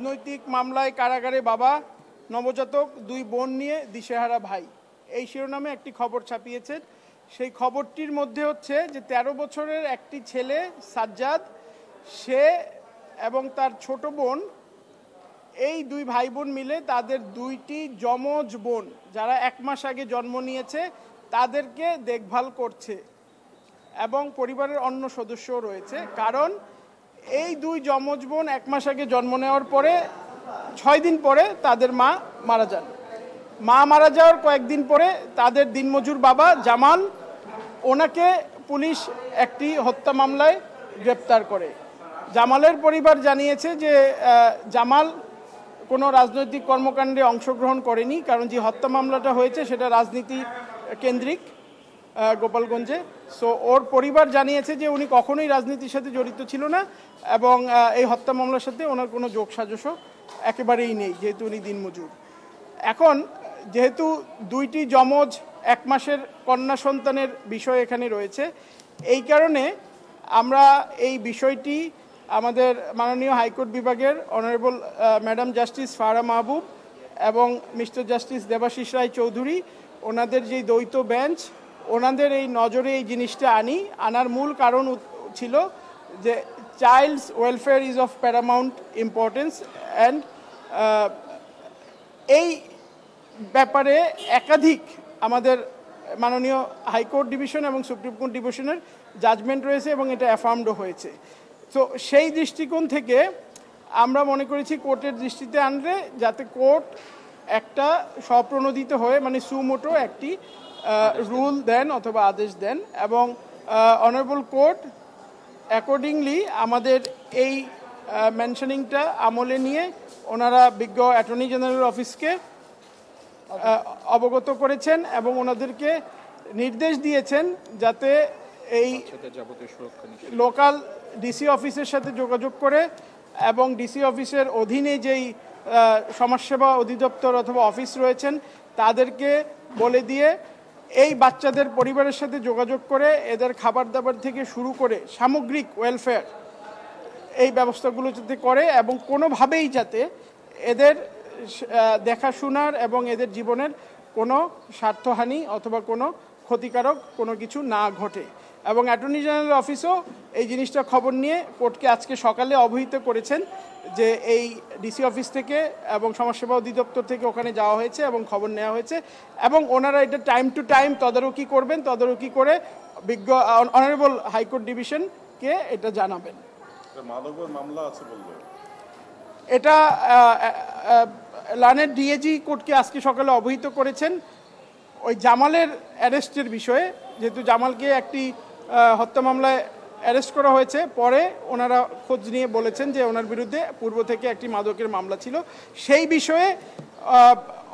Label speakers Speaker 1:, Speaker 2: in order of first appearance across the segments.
Speaker 1: রাজনৈতিক মামলায় কারাগারে বাবা নবজাতক দুই বোন নিয়ে দিশেহারা ভাই এই শিরোনামে একটি খবর ছাপিয়েছেন সেই খবরটির মধ্যে হচ্ছে যে ১৩ বছরের একটি ছেলে সাজ্জাদ সে এবং তার ছোট বোন এই দুই ভাই বোন মিলে তাদের দুইটি যমজ বোন যারা এক মাস আগে জন্ম নিয়েছে তাদেরকে দেখভাল করছে এবং পরিবারের অন্য সদস্যও রয়েছে কারণ এই দুই যমজ বোন এক মাস আগে জন্ম নেওয়ার পরে ছয় দিন পরে তাদের মা মারা যান মা মারা যাওয়ার কয়েকদিন পরে তাদের দিনমজুর বাবা জামাল ওনাকে পুলিশ একটি হত্যা মামলায় গ্রেপ্তার করে জামালের পরিবার জানিয়েছে যে জামাল কোনো রাজনৈতিক কর্মকাণ্ডে অংশগ্রহণ করেনি কারণ যে হত্যা মামলাটা হয়েছে সেটা রাজনীতি কেন্দ্রিক গোপালগঞ্জে সো ওর পরিবার জানিয়েছে যে উনি কখনোই রাজনীতির সাথে জড়িত ছিল না এবং এই হত্যা মামলার সাথে ওনার কোনো যোগ সাজসও একেবারেই নেই যেহেতু উনি দিনমজুর এখন যেহেতু দুইটি যমজ এক মাসের কন্যা সন্তানের বিষয় এখানে রয়েছে এই কারণে আমরা এই বিষয়টি আমাদের মাননীয় হাইকোর্ট বিভাগের honourable madam justice Farah Mahbub এবং মিস্টার জাস্টিস দেবাশিস রায় চৌধুরী ওনাদের যে দ্বৈত বেঞ্চ ওনাদের এই নজরে এই জিনিসটা আনি আনার মূল কারণ ছিল যে child's welfare is of paramount importance and এই ব্যাপারে একাধিক আমাদের মাননীয় হাইকোর্ট ডিভিশন এবং সুপ্রিম কোর্ট ডিভিশনের জাজমেন্ট রয়েছে এবং এটা অ্যাফার্মডও হয়েছে তো সেই দৃষ্টিকোণ থেকে আমরা মনে করেছি কোর্টের দৃষ্টিতে আনলে যাতে কোর্ট একটা স্বপ্রণোদিত হয়ে মানে সুমোটো একটি রুল দেন অথবা আদেশ দেন এবং অনারেবল কোর্ট অ্যাকর্ডিংলি আমাদের এই মেনশনিংটা আমলে নিয়ে ওনারা বিজ্ঞ অ্যাটর্নি জেনারেল অফিসকে অবগত করেছেন এবং ওনাদেরকে নির্দেশ দিয়েছেন যাতে এই লোকাল ডিসি অফিসের সাথে যোগাযোগ করে এবং ডিসি অফিসের অধীনে যেই সমাজসেবা অধিদপ্তর অথবা অফিস রয়েছেন তাদেরকে বলে দিয়ে এই বাচ্চাদের পরিবারের সাথে যোগাযোগ করে এদের খাবার দাবার থেকে শুরু করে সামগ্রিক ওয়েলফেয়ার এই ব্যবস্থাগুলো যাতে করে এবং কোনোভাবেই যাতে এদের দেখাশোনার এবং এদের জীবনের কোনো স্বার্থহানি অথবা কোনো ক্ষতিকারক কোনো কিছু না ঘটে এবং অ্যাটর্নি জেনারেল অফিসও এই জিনিসটা খবর নিয়ে কোর্টকে আজকে সকালে অবহিত করেছেন যে এই ডিসি অফিস থেকে এবং সমাজসেবা অধিদপ্তর থেকে ওখানে যাওয়া হয়েছে এবং খবর নেওয়া হয়েছে এবং ওনারা এটা টাইম টু টাইম তদারকি করবেন তদারকি করে বিজ্ঞ অনারেবল হাইকোর্ট ডিভিশনকে এটা জানাবেন এটা লানের ডিএজি কোর্টকে আজকে সকালে অবহিত করেছেন ওই জামালের অ্যারেস্টের বিষয়ে যেহেতু জামালকে একটি হত্যা মামলায় অ্যারেস্ট করা হয়েছে পরে ওনারা খোঁজ নিয়ে বলেছেন যে ওনার বিরুদ্ধে পূর্ব থেকে একটি মাদকের মামলা ছিল সেই বিষয়ে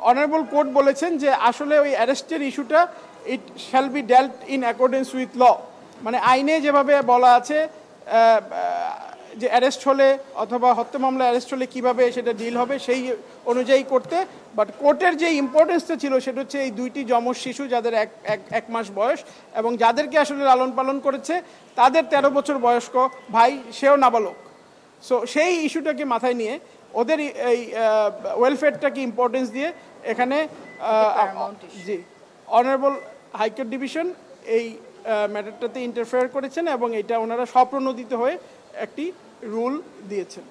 Speaker 1: অনারেবল কোর্ট বলেছেন যে আসলে ওই অ্যারেস্টের ইস্যুটা it shall be dealt in accordance with law মানে আইনে যেভাবে বলা আছে যে অ্যারেস্ট হলে অথবা হত্যা মামলা অ্যারেস্ট হলে কীভাবে সেটা ডিল হবে সেই অনুযায়ী করতে বাট কোর্টের যে ইম্পর্টেন্সটা ছিল সেটা হচ্ছে এই দুইটি যমজ শিশু যাদের এক এক মাস বয়স এবং যাদেরকে আসলে লালন পালন করেছে তাদের ১৩ বছর বয়স্ক ভাই সেও নাবালক সো সেই ইস্যুটাকে মাথায় নিয়ে ওদের এই ওয়েলফেয়ারটাকে ইম্পর্টেন্স দিয়ে এখানে জি অনারেবল হাইকোর্ট ডিভিশন এই ম্যাটারটাতে ইন্টারফেয়ার করেছেন এবং এটা ওনারা স্বপ্রণোদিত হয়ে একটি রুল দিয়েছেন